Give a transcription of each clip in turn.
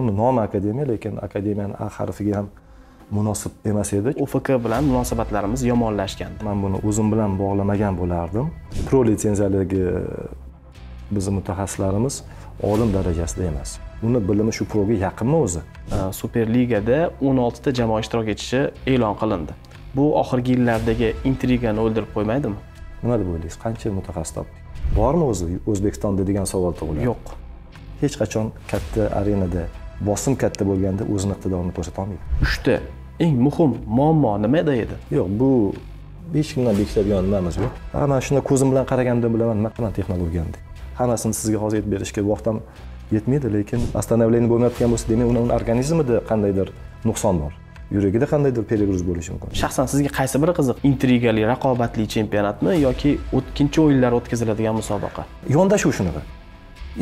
akademiya nomi akademiya lekin akademiyani a harfiga ham munosib emas edi ufk bilan munosabatlarimiz yomonlashgan man buni o'zim bilan bog'lamagan bo'lardim pro litsenziyaligi e, bizni mutaxassislarimiz olim darajasida emas uni bilimi shu proga yaqinmi o'zi e, superligada o'n oltita jamoa ishtirok etishi e'lon qilindi bu oxirgi yillardagi intrigani o'ldirib qo'ymaydimi nima deb o'ylaysiz qancha mutaxassis topdik bormi o'zi o'zbekistonda degan savol tug'iladi yo'q hech qachon katta arenada bosim katta bo'lganda o'zini iqtidorini ko'rsata olmaydi uchta eng muhim muammo nimada edi yo'q bu besh kundan nima emas bu ha man shuni ko'zim bilan qaraganda bilaman nima qilaman texnologiyani hammasini sizga hozir aytib berishga vaqtim yetmaydi lekin остановление bo'lmayotgan bo'lsa demak uni organizmida qandaydir nuqson bor yuragida qandaydir перегруз bo'lishi mumkin shaxsan sizga qaysi biri qiziq intrigali raqobatli chempionatmi yoki o'tkinchi o'yinlar o'tkaziladigan musobaqa yondashuv shunaqa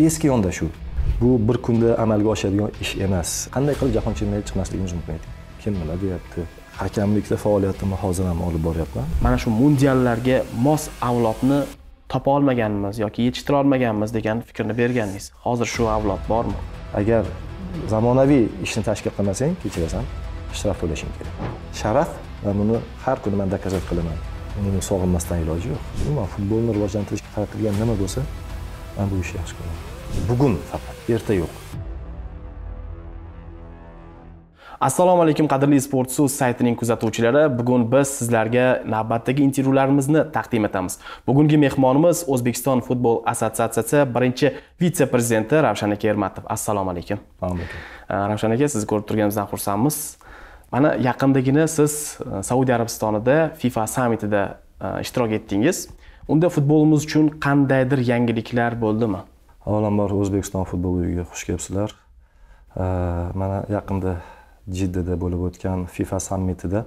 eski yondashuv bu bir kunda amalga oshadigan ish emas qanday qilib jahon chempionatiga chiqmasligimiz mumkin edi kim nima deyapti hakamlikda faoliyatimni hozir ham olib boryapman mana shu mundiallarga mos avlodni topa olmaganmiz yoki yetishtira olmaganmiz degan fikrni bergandingiz hozir shu avlod bormi agar zamonaviy ishni tashkil qilmasang kechirasan shtraf to'lashing kerak sharaf va buni har kuni man доказать qilaman buni sog'inmasdan iloji yo'q umuman futbolni rivojlantirishga qaratilgan nima bo'lsa man bu ishni yaxshi ko'raman bugun faqat erta yo'q assalomu alaykum qadrli sport so'z saytining kuzatuvchilari bugun biz sizlarga navbatdagi intervyularimizni taqdim etamiz bugungi mehmonimiz o'zbekiston futbol assotsiatsiyasi birinchi vitse prezidenti ravshan aka ermatov assalomu alaykum ravshan aka sizni ko'rib turganimizdan xursandmiz mana yaqindagina siz e, saudiya arabistonida fifa sammitida e, ishtirok etdingiz unda futbolimiz uchun qandaydir yangiliklar bo'ldimi avvalambor o'zbekiston futbol uyiga xush kelibsizlar mana yaqinda jiddada bo'lib o'tgan fifa sammitida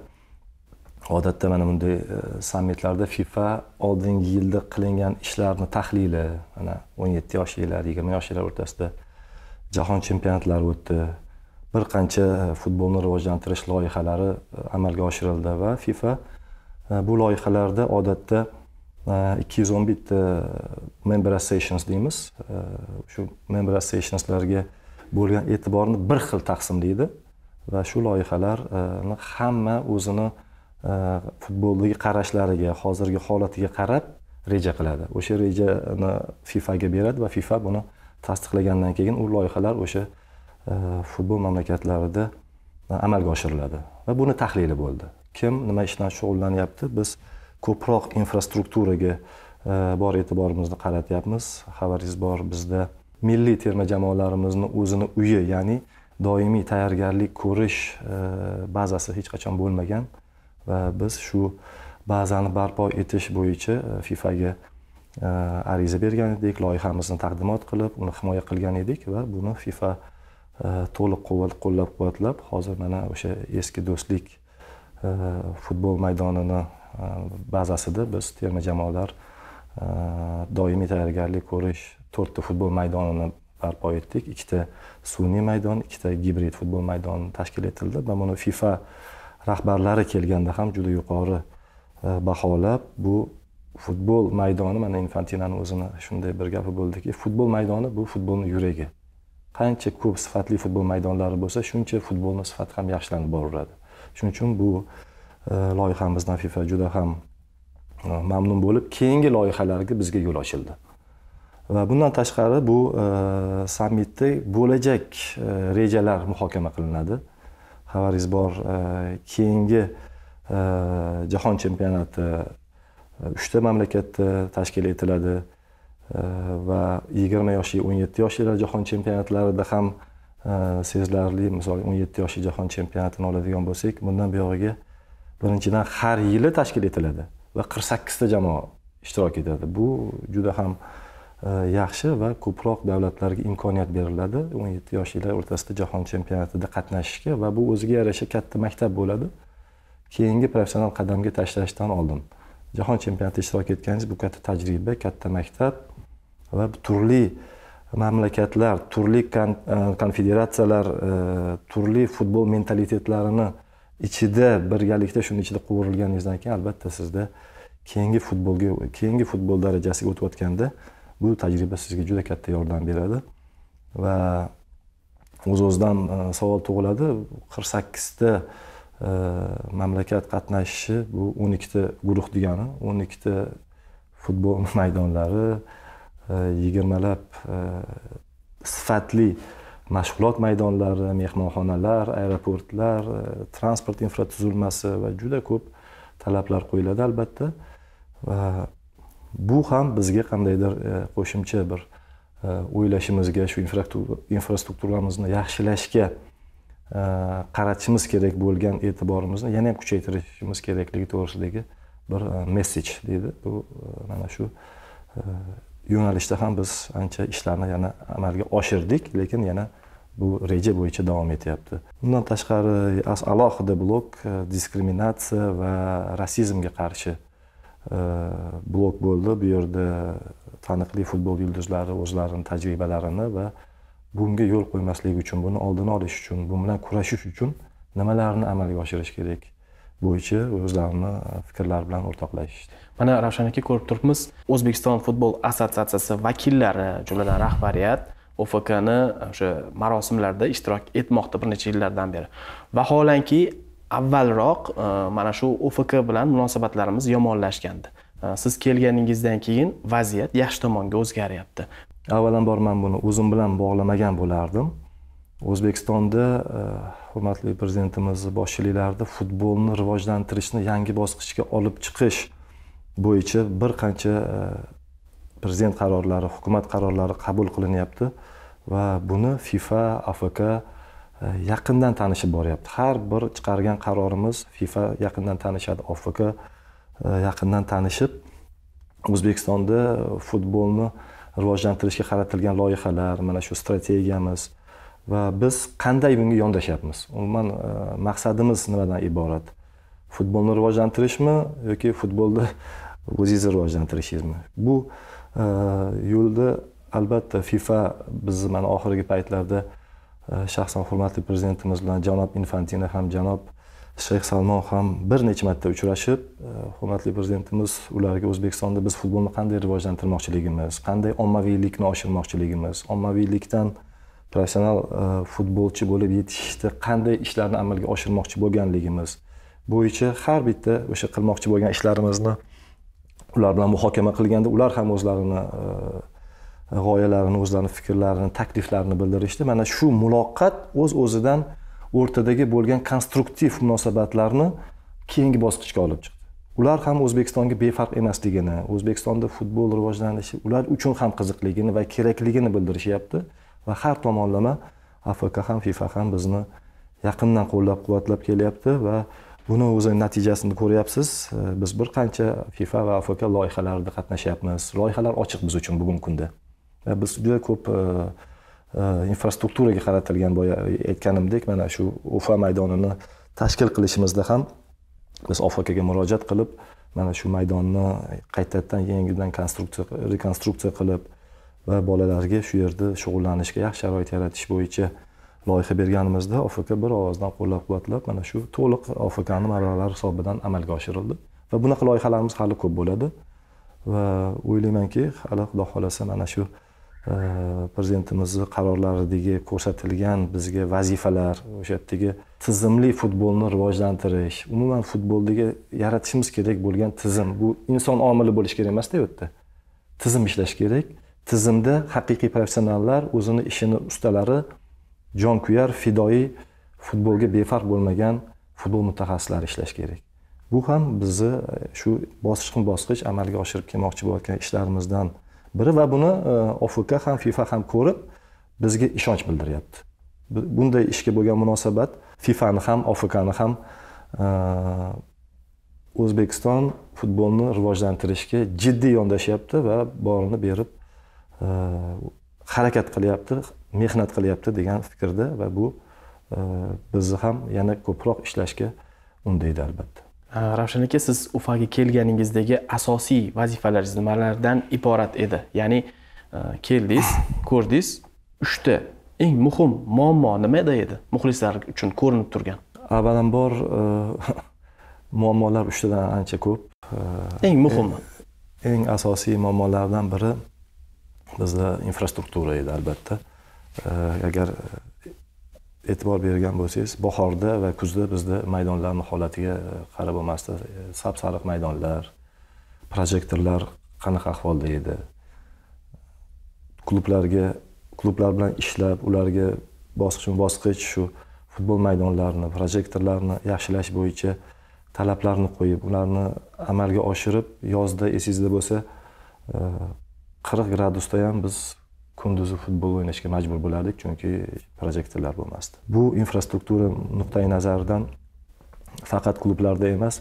odatda mana bunday e, sammitlarda fifa oldingi yilda qilingan ishlarni tahlili mana o'n yetti yoshlilar yigirma yoshlilar o'rtasida jahon chempionatlari o'tdi bir qancha e, futbolni rivojlantirish loyihalari e, amalga oshirildi va fifa bu loyihalarda odatda Э, ikki yuz o'n bitta э, member associations deymiz э, shu member associationslarga bo'lgan e'tiborni bir xil taqsimlaydi va shu loyihalarni e, hamma o'zini e, futboldagi qarashlariga hozirgi holatiga qarab reja qiladi o'sha rejani fifaga beradi va fifa buni tasdiqlagandan keyin u loyihalar o'sha e, futbol mamlakatlarida amalga oshiriladi va buni tahlili bo'ldi kim nima ish bilan shug'ullanyapti biz ko'proq infrastrukturaga e, bor e'tiborimizni qaratyapmiz xabaringiz bor bizda milliy terma jamoalarimizni o'zini uyi ya'ni doimiy tayyorgarlik ko'rish e, bazasi hech qachon bo'lmagan va biz shu bazani barpo etish bo'yicha e, fifaga ariza bergan edik loyihamizni taqdimot qilib uni himoya qilgan edik va buni fifa to'liq qo'llab quvvatlab hozir mana o'sha eski do'stlik futbol maydonini bazasida biz terma jamoalar doimiy tayyorgarlik ko'rish to'rtta futbol maydonini barpo etdik ikkita sun'iy maydon ikkita gibrid futbol maydoni tashkil etildi va buni fifa rahbarlari kelganda ham juda yuqori baholab bu futbol maydoni mana infantinani o'zini shunday bir gapi bo'ldiki futbol maydoni bu futbolni yuragi qancha ko'p sifatli futbol maydonlari bo'lsa shuncha futbolni sifati ham yaxshilanib boraveradi shuning uchun bu loyihamizdan fifa juda ham e, mamnun bo'lib keyingi loyihalarga bizga yo'l ochildi va bundan tashqari bu e, sammitda bo'lajak e, rejalar muhokama qilinadi xabaringiz bor keyingi jahon chempionati uchta mamlakatda tashkil etiladi va yigirma yoshli o'n yetti yoshlilar jahon chempionatlarida ham sezilarli misol o'n yetti yoshli jahon chempionatini oladigan bo'lsak bundan buyog'iga birinchidan har yili tashkil etiladi va qirq sakkizta jamoa ishtirok etadi bu juda ham e, yaxshi va ko'proq davlatlarga imkoniyat beriladi o'n yetti yoshlilar o'rtasida jahon chempionatida qatnashishga va bu o'ziga yarasha katta maktab bo'ladi keyingi professional qadamga tashlashdan oldin jahon chempionatida ishtirok etganingiz bu katta tajriba katta maktab va turli mamlakatlar turli e, konfederatsiyalar e, turli futbol mentalitetlarini ichida birgalikda shuni ichida qovurilganingizdan keyin albatta sizda keyingi futbolga keyingi futbol darajasiga o'tayotganda bu tajriba sizga juda katta yordam beradi va o'z o'zidan e, savol tug'iladi qirq sakkizta e, mamlakat qatnashishi bu o'n ikkita guruh degani o'n ikkita futbol maydonlari e, yigirmalab sifatli mashg'ulot maydonlari mehmonxonalar aeroportlar e, transport infratuzilmasi va juda ko'p talablar qo'yiladi albatta va bu ham bizga qandaydir e, qo'shimcha bir e, o'ylashimizga shu infrastrukturamizni yaxshilashga qaratishimiz kerak bo'lgan e'tiborimizni yana ham kuchaytirishimiz kerakligi to'g'risidagi bir messej deydi bu mana shu yo'nalishda ham biz ancha ishlarni yana amalga oshirdik lekin yana bu reja bo'yicha davom etyapti bundan tashqari alohida blok e, diskriminatsiya va rasizmga qarshi e, blok bo'ldi bu yerda taniqli futbol yulduzlari o'zlarini tajribalarini va bunga yo'l qo'ymaslik uchun buni oldini olish uchun bu bilan kurashish uchun nimalarni amalga oshirish kerak bo'yicha o'zlarini fikrlari bilan o'rtoqlashishdi mana ravshan aka ko'rib turibmiz o'zbekiston futbol assotsiatsiyasi vakillari jumladan rahbariyat ofkni o'sha marosimlarda ishtirok etmoqda bir necha yillardan beri vaholanki avvalroq e, mana shu ofk bilan munosabatlarimiz yomonlashgandi e, siz kelganingizdan keyin vaziyat yaxshi tomonga o'zgaryapti avvalambor man buni o'zim bilan bog'lamagan bo'lardim o'zbekistonda e, hurmatli prezidentimiz boshchiliklarida futbolni rivojlantirishni yangi bosqichga olib chiqish bo'yicha bir qancha prezident qarorlari hukumat qarorlari qabul qilinyapti va buni fifa afk e, yaqindan tanishib boryapti har bir chiqargan qarorimiz fifa yaqindan tanishadi ofk e, yaqindan tanishib o'zbekistonda futbolni rivojlantirishga qaratilgan loyihalar mana shu strategiyamiz va biz qanday bunga yondashyapmiz umuman e, maqsadimiz nimadan iborat futbolni rivojlantirishmi yoki futbolni o'zingizni rivojlantirishingizmi bu yo'lda albatta fifa bizni mana oxirgi paytlarda e, shaxsan hurmatli prezidentimiz bilan janob infantino ham janob shayx salmon ham bir necha marta uchrashib e, hurmatli prezidentimiz ularga o'zbekistonda biz futbolni qanday rivojlantirmoqchiligimiz qanday ommaviylikni oshirmoqchiligimiz ommaviylikdan professional e, futbolchi bo'lib yetishishda qanday ishlarni amalga oshirmoqchi bo'lganligimiz bo'yicha har bitta o'sha qilmoqchi bo'lgan ishlarimizni ular bilan muhokama qilganda ular ham o'zlarini g'oyalarini o'zlarini fikrlarini takliflarini bildirishdi mana shu muloqot o'z o'zidan o'rtadagi bo'lgan konstruktiv munosabatlarni keyingi bosqichga olib chiqdi ular ham o'zbekistonga befarq emasligini o'zbekistonda futbol rivojlanishi ular uchun ham qiziqligini va kerakligini bildirishyapti va har tomonlama afk ham fifa ham bizni yaqindan qo'llab quvvatlab kelyapti va buni o'zi natijasini ko'ryapsiz biz bir qancha fifa va afk loyihalarida qatnashyapmiz loyihalar ochiq biz uchun bugungi kunda biz juda ko'p infrastrukturaga qaratilgan boya aytganimdek mana shu ufa maydonini tashkil qilishimizda ham biz ofkga murojaat qilib mana shu maydonni qaytadan yangidan konstruksiya rekonstruksiya qilib va bolalarga shu yerda shug'ullanishga yaxshi sharoit yaratish bo'yicha loyiha berganimizda ofk bir ovozdan qo'llab quvvatlab mana shu to'liq ofkni mablag'lari hisobidan amalga oshirildi va bunaqa loyihalarimiz hali ko'p bo'ladi va o'ylaymanki hali xudo xohlasa mana shu Э, prezidentimizni qarorlaridagi ko'rsatilgan bizga vazifalar o'sha yerdagi tizimli futbolni rivojlantirish umuman futboldagi yaratishimiz kerak bo'lgan tizim bu inson omili bo'lishi kerak emasda u yerda tizim ishlashi kerak tizimda haqiqiy professionallar o'zini ishini ustalari jonkuyar fidoyi futbolga befarq bo'lmagan futbol mutaxassislari ishlashi kerak bu ham bizni shu bosqichma bosqich amalga oshirib kelmoqchi bo'layotgan ishlarimizdan biri va buni e, ofk ham fifa ham ko'rib bizga ishonch bildiryapti bunday ishga bo'lgan munosabat fifani ham ofkni ham e, o'zbekiston futbolni rivojlantirishga jiddiy yondashyapti va borini berib e, harakat qilyapti mehnat qilyapti degan fikrda va bu bizni ham yana ko'proq ishlashga undaydi albatta ravshan aka siz ufaga kelganingizdagi asosiy vazifalaringiz nimalardan iborat edi ya'ni e, keldingiz ko'rdingiz uchta eng muhim muammo nimada edi muxlislar uchun ko'rinib turgan avvalambor e, muammolar uchtadan ancha ko'p e, eng muhimi eng asosiy muammolardan biri bizda infrastruktura edi albatta agar e'tibor bergan bo'lsangiz bahorda va kuzda bizda maydonlarni holatiga qarab olmasdan e, sap sariq maydonlar projektorlar qanaqa ahvolda edi klublarga klublar bilan ishlab ularga bosqichma bosqich shu futbol maydonlarini projektorlarni yaxshilash bo'yicha talablarni qo'yib ularni amalga oshirib yozda esingizda bo'lsa e, qirq gradusda ham biz kunduzi futbol o'ynashga majbur bo'lardik chunki projektorlar bo'lmasdi bu infrastruktura nuqtai nazaridan faqat klublarda emas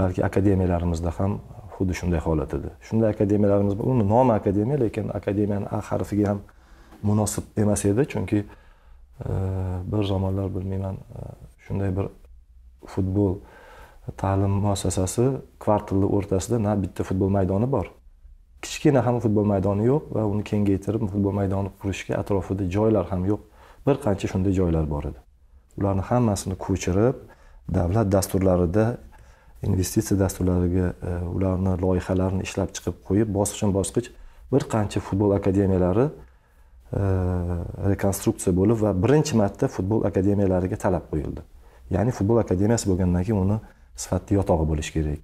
balki akademiyalarimizda ham xuddi shunday holat edi shunday akademiyalarimiz uni nomi akademiya lekin akademiyani a harfiga ham munosib emas edi chunki e, bir zamonlar bilmayman e, shunday bir futbol ta'lim muassasasi kvartalni o'rtasida na bitta futbol maydoni bor kichkina ham futbol maydoni yo'q va uni kengaytirib futbol maydoni qurishga atrofida joylar ham yo'q bir qancha shunday joylar bor edi ularni hammasini ko'chirib davlat dasturlarida investitsiya dasturlariga e, ularni loyihalarini ishlab chiqib qo'yib bosqichma bosqich bir qancha futbol akademiyalari e, rekonstruksiya bo'lib va birinchi marta futbol akademiyalariga talab qo'yildi ya'ni futbol akademiyasi bo'lgandan keyin uni sifatli yotog'i bo'lishi kerak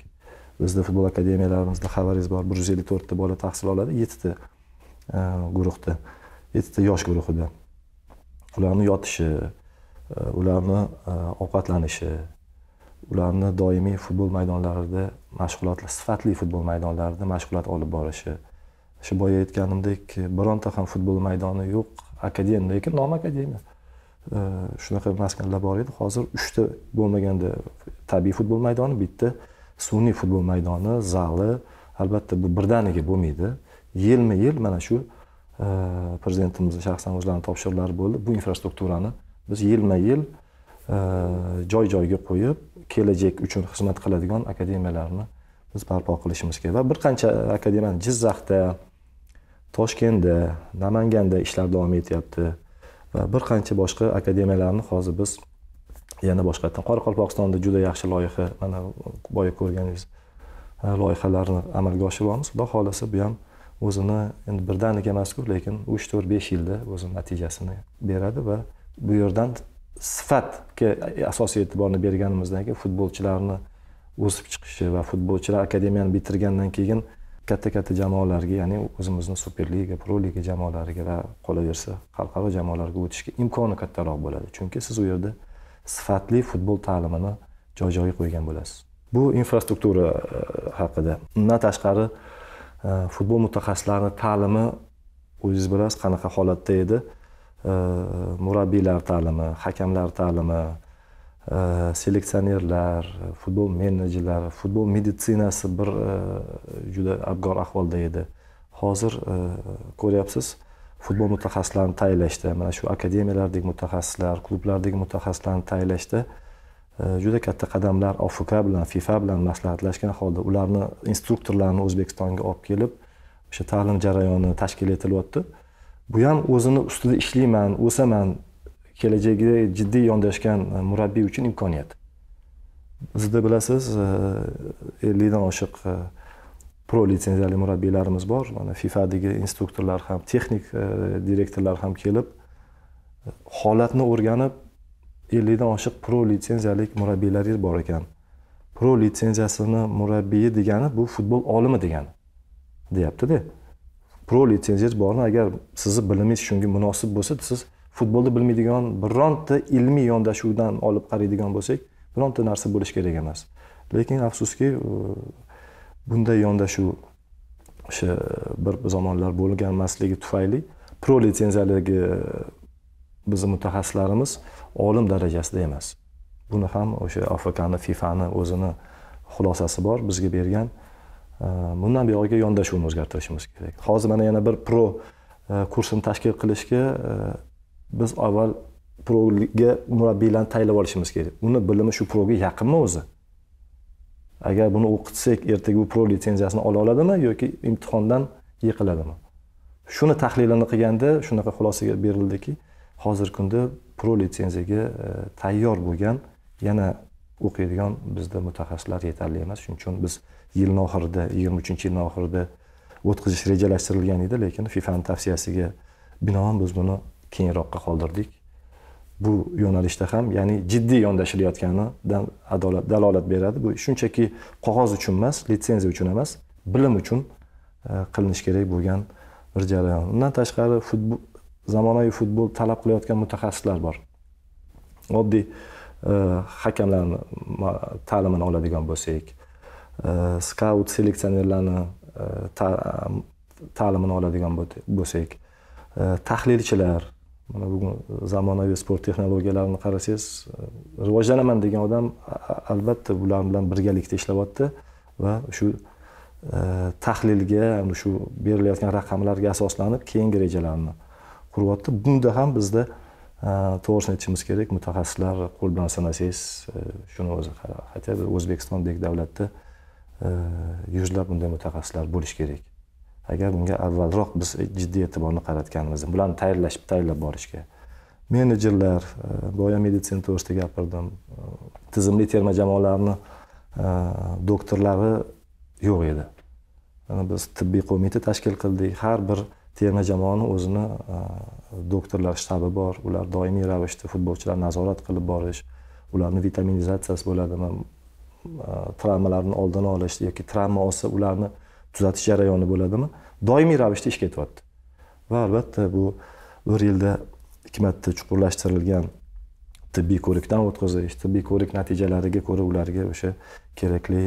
bizni futbol akademiyalarimizda xabaringiz bor bir yuz ellik to'rtta bola tahsil oladi yettita e, guruhda yettita yosh guruhida ularni yotishi e, ularni e, ovqatlanishi ularni doimiy futbol maydonlarida mashg'ulotlar sifatli futbol maydonlarida mashg'ulot olib borishi shu boya aytganimdek bironta ham futbol maydoni yo'q akademiya lekin nom akademiya shunaqa maskanlar bor edi hozir uchta bo'lmaganda tabiiy futbol maydoni bitta sun'iy futbol maydoni zali albatta bu birdaniga bo'lmaydi yilma yil mana shu e, prezidentimizni shaxsan o'zlarini topshiriqlari bo'ldi bu infrastrukturani biz yilma yil joy e, joyiga qo'yib kelajak uchun xizmat qiladigan akademiyalarni biz barpo qilishimiz kerak va bir qancha akademiyani jizzaxda toshkentda namanganda ishlar davom etyapti va bir qancha boshqa akademiyalarni hozir biz yana boshqa yerdan qoraqalpog'istonda juda yaxshi loyiha mana boya ko'rganingiz e, loyihalarni amalga oshiryapmiz xudo xohlasa bu ham o'zini endi birdaniga emasku lekin uch to'rt besh yilda o'zini natijasini beradi va bu yerdan sifatga asosiy e'tiborni berganimizdan keyin futbolchilarni o'sib chiqishi va futbolchilar akademiyani bitirgandan keyin katta katta jamoalarga ya'ni o'zimizni superliga pro liga jamoalariga va qolaversa xalqaro jamoalarga o'tishga imkoni kattaroq bo'ladi chunki siz u yerda sifatli futbol ta'limini joy joyiga qo'ygan bo'lasiz bu infrastruktura e, haqida undan tashqari e, futbol mutaxassislarini ta'limi o'zingiz bilasiz qanaqa holatda edi e, murabbiylar ta'limi hakamlar ta'limi seleksionerlar futbol menejerlari futbol meditsinasi bir juda abgor ahvolda edi hozir ko'ryapsiz futbol mutaxassislarini tayyorlashda mana shu akademiyalardagi mutaxassislar klublardagi mutaxassislarni tayyorlashda juda katta qadamlar ofk bilan fifa bilan maslahatlashgan holda ularni instruktorlarni o'zbekistonga olib kelib o'sha ta'lim jarayoni tashkil etilyapti bu ham o'zini ustida ishlayman o'saman kelajagiga jiddiy yondashgan murabbiy uchun imkoniyat bizda bilasiz e, ellikdan oshiq e, pro litsenziyali murabbiylarimiz bor mana fifadagi instruktorlar ham texnik e, direktorlar ham kelib holatni o'rganib ellikdan oshiq pro litsenziyali murabbiylarimiz bor ekan pro litsenziyasini murabbiyi degani bu futbol olimi degani deyaptida pro litsenziyangiz bormi agar sizni bilimingiz shunga munosib bo'lsa siz futbolni bilmaydigan bironta ilmiy yondashuvdan olib qaraydigan bo'lsak bironta narsa bo'lishi kerak emas lekin afsuski bunday yondashuv o'sha bir zamonlar bo'lganmasligi tufayli pro litsenziyadagi e, bizni mutaxassislarimiz olim darajasida emas buni ham o'sha afkni fifani o'zini xulosasi bor bizga bergan e, bundan buyog'iga yondashuvni o'zgartirishimiz kerak hozir mana yana bir pro e, kursini tashkil qilishga biz avval proga murabbiylarni tayinlab olishimiz kerak uni bilimi shu proga yaqinmi o'zi agar buni o'qitsak ertaga u pro litsenziyasini ola oladimi yoki imtihondan yiqiladimi shuni tahlilini qilganda shunaqa xulosaga berildiki hozirgi kunda pro litsenziyaga e, tayyor bo'lgan yana o'qiydigan bizda mutaxassislar yetarli emas shuning uchun biz yilni oxirida yigirma uchinchi yilni oxirida o'tkazish rejalashtirilgan edi lekin fifani tavsiyasiga binoan biz buni keyinroqqa qoldirdik bu yo'nalishda ham ya'ni jiddiy yondashilayotganidan adolat dalolat beradi bu shunchaki qog'oz uchun emas litsenziya uchun emas bilim uchun e, qilinishi kerak bo'lgan bir jarayon undan tashqari futbol zamonaviy futbol talab qilayotgan mutaxassislar bor oddiy e, hakamlarni ta'limini oladigan bo'lsak e, skaut seleksionerlarni ta'limini oladigan bo'lsak tahlilchilar mana bugun zamonaviy sport texnologiyalarini qarasangiz e, rivojlanaman degan odam albatta bular bilan birgalikda ishlayapti va shu e, tahlilga shu berilayotgan raqamlarga asoslanib keyingi rejalarni quryapti bunda ham bizda e, to'g'risini aytishimiz kerak mutaxassislar qo'l bilan sanasangiz shuni o'zi aytadi o'zbekistondek davlatda yuzlab bunday mutaxassislar bo'lishi kerak agar bunga avvalroq biz jiddiy e'tiborni qaratganimizda bularni tayyorlashib tayyorlab borishga menejerlar e, boya meditsina to'g'risida gapirdim e, tizimli terma jamoalarni e, doktorlari yo'q edi biz tibbiy qo'mita tashkil qildik har bir terma jamoani o'zini doktorlar shtabi bor ular doimiy ravishda futbolchilar nazorat qilib borish ularni vitaminizatsiyasi bo'ladimi travmalarni oldini olish yoki travma olsa ularni tuzatish jarayoni bo'ladimi doimiy ravishda ish ketyapti va albatta bu bir yilda ikki marta chuqurlashtirilgan tibbiy ko'rikdan o'tkazish tibbiy ko'rik natijalariga ko'ra ularga o'sha kerakli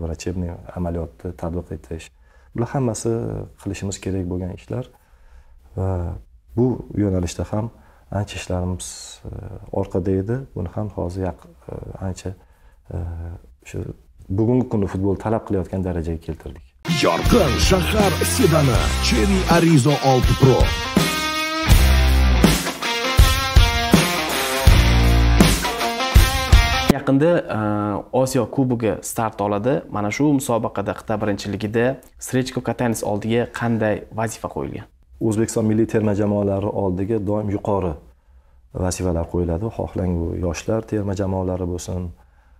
врачебный e, amaliyotni tadbiq etish bular hammasi qilishimiz kerak bo'lgan ishlar va bu yo'nalishda ham ancha ishlarimiz e, orqada edi buni ham hozir e, ancha o'sha bugungi kunda futbol talab qilayotgan darajaga keltirdik yorqin shahar sedani cherry arizo 6 pro yaqinda uh, osiyo kubogi start oladi mana shu musobaqada qit'a birinchiligida srechko katanis oldiga qanday vazifa qo'yilgan o'zbekiston milliy terma jamoalari oldiga doim yuqori vazifalar qo'yiladi xohlang bu yoshlar terma jamoalari bo'lsin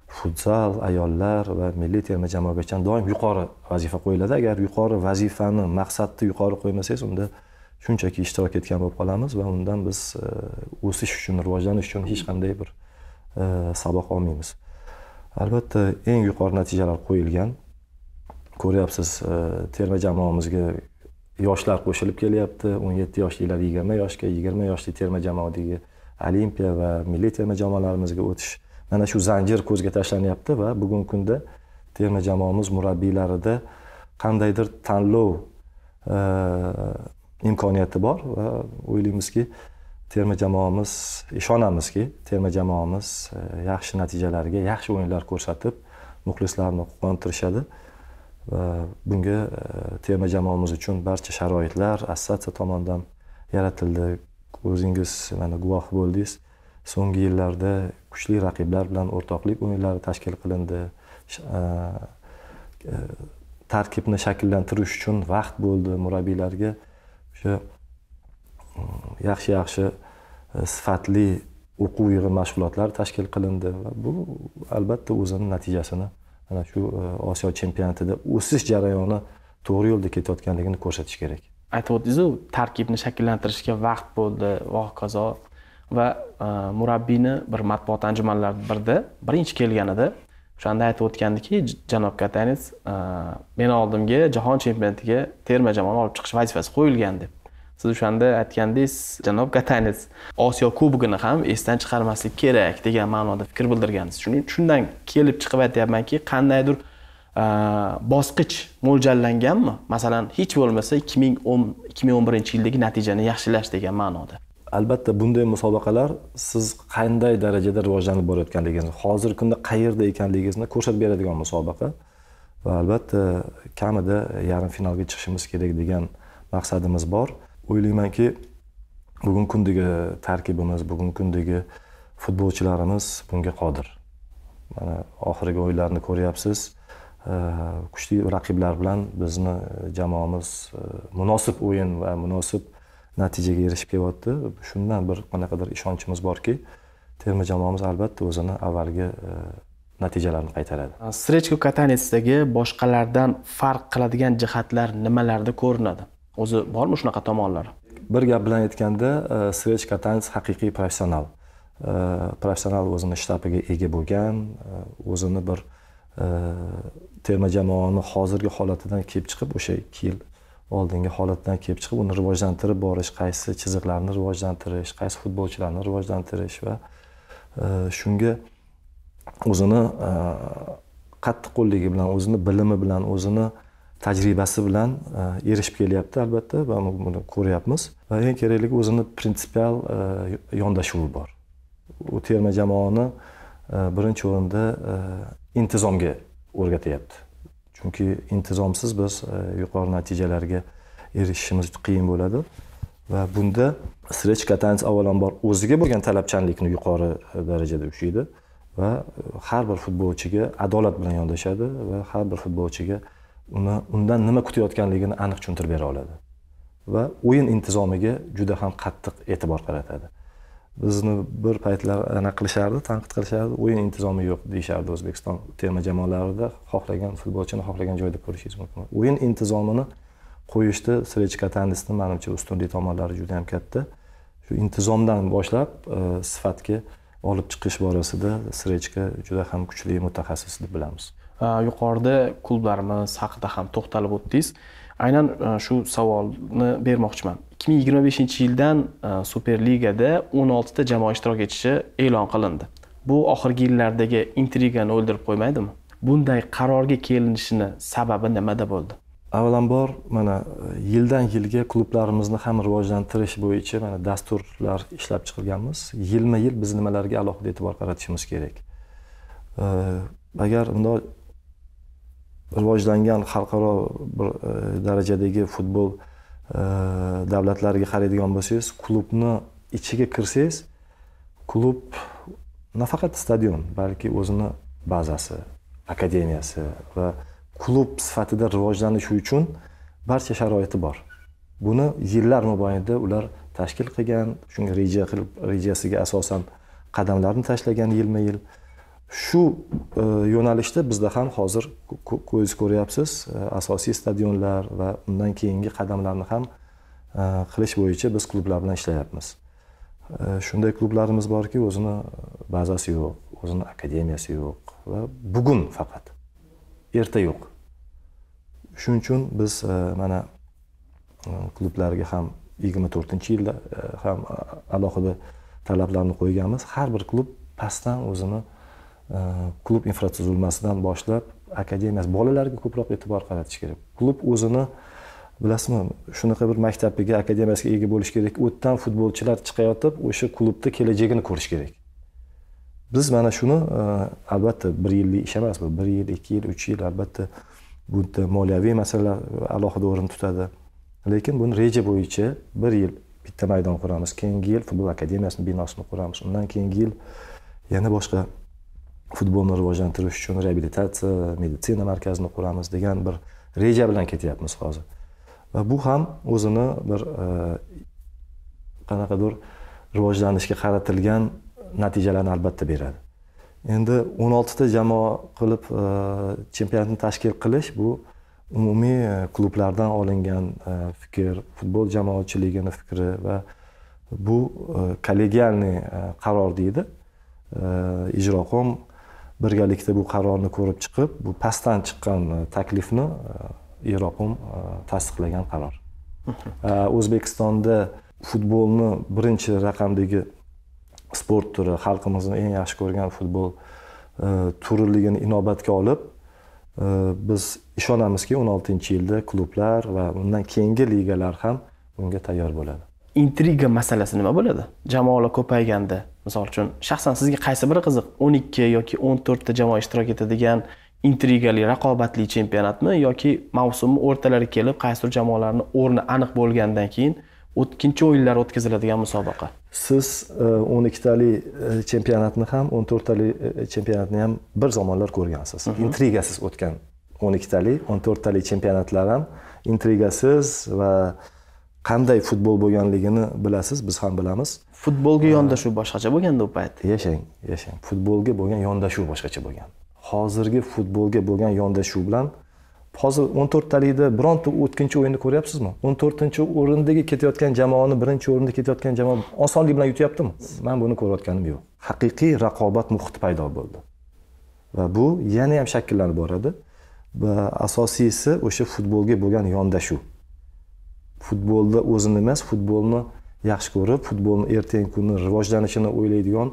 futzal ayollar va milliy terma jamoaga doim yuqori vazifa qo'yiladi agar yuqori vazifani maqsadni yuqori qo'ymasangiz unda shunchaki ishtirok etgan bo'lib qolamiz va undan biz e, o'sish uchun rivojlanish uchun hech qanday bir e, saboq olmaymiz albatta eng yuqori natijalar qo'yilgan ko'ryapsiz e, terma jamoamizga yoshlar qo'shilib kelyapti o'n yetti yoshlilar yigirma yoshga yigirma yoshli terma jamoadagi olimpiya va milliy terma jamoalarimizga o'tish mana shu zanjir ko'zga tashlanyapti va bugungi kunda terma jamoamiz murabbiylarida qandaydir tanlov e, imkoniyati bor va o'ylaymizki terma jamoamiz ishonamizki terma jamoamiz e, yaxshi natijalarga yaxshi o'yinlar ko'rsatib muxlislarni quvontirishadi va bunga e, terma jamoamiz uchun barcha sharoitlar assotsiatsiya tomonidan yaratildi o'zingiz mana guvoh bo'ldingiz so'nggi yillarda kuchli raqiblar bilan o'rtoqlik o'yinlari tashkil qilindi e, e, tarkibni shakllantirish uchun vaqt bo'ldi murabbiylarga o'sha mm, yaxshi yaxshi e, sifatli o'quv yig'in mashg'ulotlari tashkil qilindi va bu albatta o'zini natijasini mana shu osiyo chempionatida o'sish jarayoni to'g'ri yo'lda ketayotganligini ko'rsatish kerak aytib o'tdingizu tarkibni shakllantirishga vaqt bo'ldi va hokazo va e, murabbiyni bir matbuot anjumanlaridan birida birinchi kelganida o'shanda aytib o'tgandiki janob katanets meni oldimga jahon chempionatiga terma jamoani olib chiqish vazifasi qo'yilgan deb siz o'shanda aytgandingiz janob katanets osiyo kubogini ham esdan chiqarmaslik kerak degan ma'noda fikr bildirgansiz shuning shundan kelib chiqib aytyapmanki qandaydir e, bosqich mo'ljallanganmi masalan hech bo'lmasa ikki ming o'n ikki ming o'n birinchi yildagi natijani yaxshilash degan ma'noda albatta bunday musobaqalar siz qanday darajada rivojlanib borayotganligingizni hozirgi kunda qayerda ekanligingizni ko'rsatib beradigan musobaqa va albatta kamida yarim finalga chiqishimiz kerak degan maqsadimiz bor o'ylaymanki bugungi kundagi tarkibimiz bugungi kundagi futbolchilarimiz bunga qodir mana oxirgi o'yinlarni ko'ryapsiz kuchli raqiblar bilan bizni jamoamiz e, munosib o'yin va munosib natijaga erishib kelyapti shundan bir qanaqadir ishonchimiz borki terma jamoamiz albatta o'zini avvalgi e, natijalarni qaytaradi e, srechko katanetsdagi boshqalardan farq qiladigan jihatlar nimalarda ko'rinadi o'zi bormi shunaqa tomonlari bir gap bilan aytganda e, srech katanets haqiqiy professional professional o'zini shtabiga ega bo'lgan o'zini bir terma jamoani hozirgi holatidan kelib chiqib o'sha ikki yil oldingi holatdan kelib chiqib uni rivojlantirib borish qaysi chiziqlarni rivojlantirish qaysi futbolchilarni rivojlantirish va e, shunga o'zini e, qattiq qo'lligi bilan o'zini bilimi bilan o'zini tajribasi bilan e, erishib kelyapti albatta va buni ko'ryapmiz va eng kerakligi o'zini prinsipial yondashuvi bor u terma jamoani birinchi o'rinda intizomga o'rgatyapti chunki intizomsiz biz e, yuqori natijalarga erishishimiz qiyin bo'ladi va bunda srech katanец avvalambor o'ziga bo'lgan talabchanlikni yuqori e, darajada ushlaydi va e, har bir futbolchiga adolat bilan yondashadi va har bir futbolchiga uni undan nima kutayotganligini aniq tushuntirib bera oladi va o'yin intizomiga juda ham qattiq e'tibor qaratadi bizni bir paytlar anaqa qilishardi tanqid qilishardi o'yin intizomi yo'q deyishardi o'zbekiston terma jamoalarida xohlagan futbolchini xohlagan joyda ko'rishingiz mumkin o'yin intizomini qo'yishda srechka tannisni manimcha ustunlik tomonlari juda yam katta shu intizomdan boshlab e, sifatga olib chiqish borasida srechka juda ham kuchli mutaxassis deb bilamiz e, yuqorida klublarimiz haqida ham to'xtalib o'tdingiz aynan e, shu savolni bermoqchiman ikki ming yigirma beshinchi yildan e, superligada o'n oltita jamoa ishtirok etishi e'lon qilindi bu oxirgi yillardagi intrigani o'ldirib qo'ymaydimi bunday qarorga kelinishini sababi nimada bo'ldi avvalambor mana e, yildan yilga klublarimizni ham rivojlantirish bo'yicha mana dasturlar ishlab chiqilganmiz yilma yil biz nimalarga alohida e'tibor qaratishimiz kerak e, agar bundoq rivojlangan xalqaro bir darajadagi futbol davlatlarga qaraydigan bo'lsangiz klubni ichiga kirsangiz klub nafaqat stadion balki o'zini bazasi akademiyasi va klub sifatida rivojlanishi uchun barcha sharoiti bor buni yillar mobaynida ular tashkil qilgan shunga reja qilib rejasiga asosan qadamlarni tashlagan yilma yil shu e, yo'nalishda bizda ham hozir o'ziz ko'ryapsiz e, asosiy stadionlar va undan keyingi qadamlarni ham e, qilish bo'yicha biz klublar bilan ishlayapmiz shunday klublarimiz borki o'zini bazasi yo'q o'zini akademiyasi yo'q va bugun faqat erta yo'q shuning uchun biz mana klublarga ham yigirma to'rtinchi yilda ham alohida talablarni qo'yganmiz har bir klub pastdan o'zini Э, klub infratuzilmasidan boshlab akademiyasi bolalarga ko'proq e'tibor qaratish kerak klub o'zini bilasizmi shunaqa bir maktabiga akademiyasiga ega bo'lishi kerak u yerdan futbolchilar chiqayotib o'sha klubni kelajagini ko'rish kerak biz mana shuni e, albatta bir yillik ish emas bu bir yil ikki yil uch yil albatta bu yerda moliyaviy masalalar alohida o'rin tutadi lekin buni reja bo'yicha bir yil bitta maydon quramiz keyingi yil futbol akademiyasini binosini quramiz undan keyingi yil yana boshqa futbolni rivojlantirish uchun reabilitatsiya meditsina markazini quramiz degan bir reja bilan ketyapmiz hozir va bu ham o'zini bir e, qanaqadir rivojlanishga qaratilgan natijalarni albatta beradi endi o'n oltita jamoa qilib e, chempionatni tashkil qilish bu umumiy e, klublardan olingan fikr futbol jamoatchiligini fikri va bu kollegialniy qaror deydi ijroqo'm birgalikda bu qarorni ko'rib chiqib bu pastdan chiqqan e, taklifni yevropum e, tasdiqlagan qaror mhmm. e, o'zbekistonda futbolni birinchi raqamdagi sport turi xalqimizni eng yaxshi ko'rgan futbol turiligini inobatga olib biz ishonamizki o'n oltinchi yilda klublar va undan keyingi ligalar ham bunga tayyor bo'ladi intriga masalasi nima bo'ladi jamoalar ko'payganda misol uchun shaxsan sizga qaysi biri qiziq o'n ikki yoki o'n to'rtta jamoa ishtirok etadigan intrigali raqobatli chempionatmi yoki mavsumni o'rtalari kelib qaysidir jamoalarni o'rni aniq bo'lgandan keyin o'tkinchi o'yinlar o'tkaziladigan musobaqa siz e, o'n ikkitali e, chempionatni ham o'n to'rttali e, chempionatni ham bir zamonlar ko'rgansiz mhm. intrigasiz o'tgan o'n ikkitali o'n to'rttali chempionatlar ham intrigasiz va qanday futbol bo'lganligini bilasiz biz ham bilamiz futbolga yondashuv boshqacha bo'lganda u payt yashang yashang futbolga bo'lgan yondashuv boshqacha bo'lgan hozirgi futbolga bo'lgan yondashuv bilan hozir o'n to'rttalikda bironta o'tkinchi o'yinni ko'ryapsizmi o'n to'rtinchi o'rindagi ketayotgan jamoani birinchi o'rinda ketayotgan jamoa osonlik bilan yutyaptimi man buni ko'rayotganim yo'q haqiqiy raqobat muhiti paydo bo'ldi va bu yana ham shakllanib boradi va asosiysi o'sha futbolga bo'lgan yondashuv futbolda o'zini emas futbolni yaxshi ko'rib futbolni ertangi kuni rivojlanishini o'ylaydigan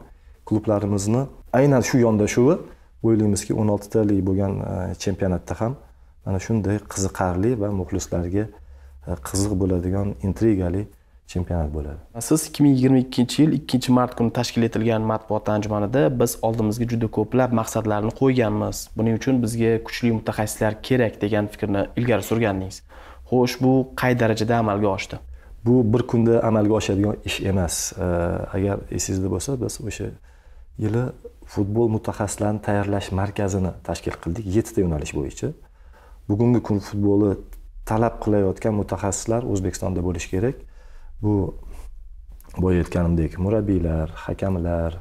klublarimizni aynan shu yondashuvi o'ylaymizki o'n oltitalik bo'lgan e, chempionatda ham mana shunday qiziqarli va muxlislarga e, qiziq bo'ladigan intrigali chempionat bo'ladi siz ikki ming yigirma ikkinchi yil ikkinchi mart kuni tashkil etilgan matbuot anjumanida biz oldimizga juda ko'plab maqsadlarni qo'yganmiz buning uchun bizga kuchli mutaxassislar kerak degan fikrni ilgari surgandingiz xo'sh bu qay darajada amalga oshdi bu bir kunda amalga oshadigan ish emas agar esingizda bo'lsa biz o'sha yili futbol mutaxassislarini tayyorlash markazini tashkil qildik yettita yo'nalish bo'yicha bugungi kun futboli talab qilayotgan mutaxassislar o'zbekistonda bo'lishi kerak bu boya aytganimdek murabbiylar hakamlar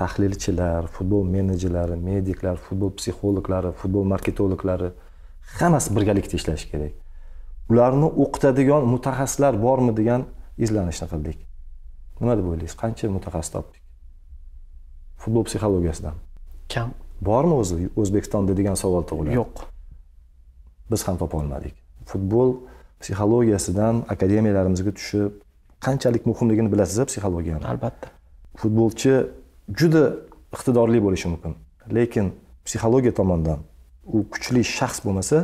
tahlilchilar futbol menejerlari mediklar futbol psixologlari futbol marketologlari hammasi birgalikda ishlashi kerak ularni o'qitadigan mutaxassislar bormi degan izlanishni qildik nima deb o'ylaysiz qancha mutaxassis topdik futbol psixologiyasidan kam bormi o'zi o'zbekistonda degan savol tug'iladi yo'q biz ham topa olmadik futbol psixologiyasidan akademiyalarimizga tushib qanchalik muhimligini bilasiz psixologiyani albatta futbolchi juda iqtidorli bo'lishi mumkin lekin psixologiya tomondan u kuchli shaxs bo'lmasa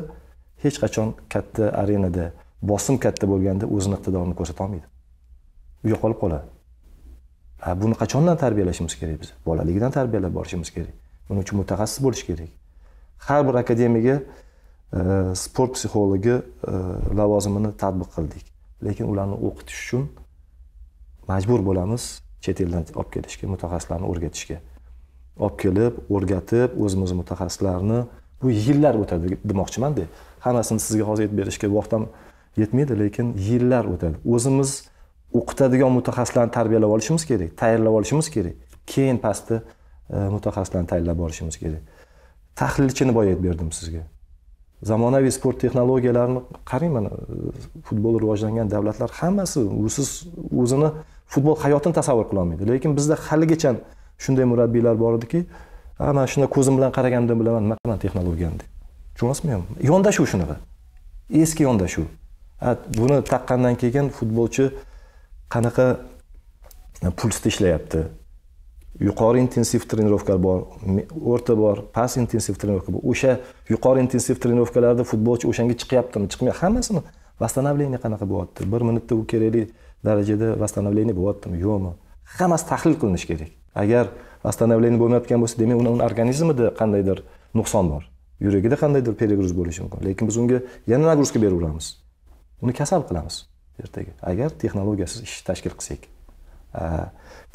hech qachon katta arenada bosim katta bo'lganda o'zini iqtidorini ko'rsata olmaydi uga qolib qoladi buni qachondan tarbiyalashimiz kerak biz bolaligidan tarbiyalab borishimiz kerak buning uchun mutaxassis bo'lish kerak har bir akademiyaga e, sport psixologi e, lavozimini tatbiq qildik lekin ularni o'qitish uchun majbur bo'lamiz chet eldan olib kelishga mutaxassislarni o'rgatishga olib kelib o'rgatib o'zimiz mutaxassislarni bu yillar o'tadi demoqchimanda hammasini sizga hozir aytib berishga vaqt ham yetmaydi lekin yillar o'tadi o'zimiz o'qitadigan mutaxassislarni tarbiyalab olishimiz kerak tayyorlab olishimiz kerak keyin pastda e, mutaxassislarni tayyorlab borishimiz kerak tahlilchini boya aytib berdim sizga zamonaviy sport texnologiyalarini qarang mana e, futbol rivojlangan davlatlar hammasi usiz o'zini futbol hayotini tasavvur qilolmaydi lekin bizda haligacha shunday murabbiylar bor ediki ana shunday ko'zim bilan qaraganda bilaman nima qilaman texnologiyani deb tushunyapsizmi yondashuv shunaqa eski yondashuv buni taqqandan keyin futbolchi qanaqa pulsda ishlayapti yuqori intensiv trenirovkalar bor o'rta bor past intensiv trenirovka bor o'sha yuqori intensiv trenirovkalarda futbolchi o'shanga chiqyaptimi chiqmay hammasini восстановление qanaqa bo'lyapti bir minutda u kerakli darajada восстановление bo'lyaptimi yo'qmi hammasi tahlil qilinishi kerak agar восстановление bo'lmayotgan bo'lsa demak uni organizmida qandaydir nuqson bor yuragida qandaydir перегруз bo'lishi mumkin lekin biz unga yana нагрузка beraveramiz uni kasal qilamiz ertaga agar texnologiyasiz ish tashkil qilsak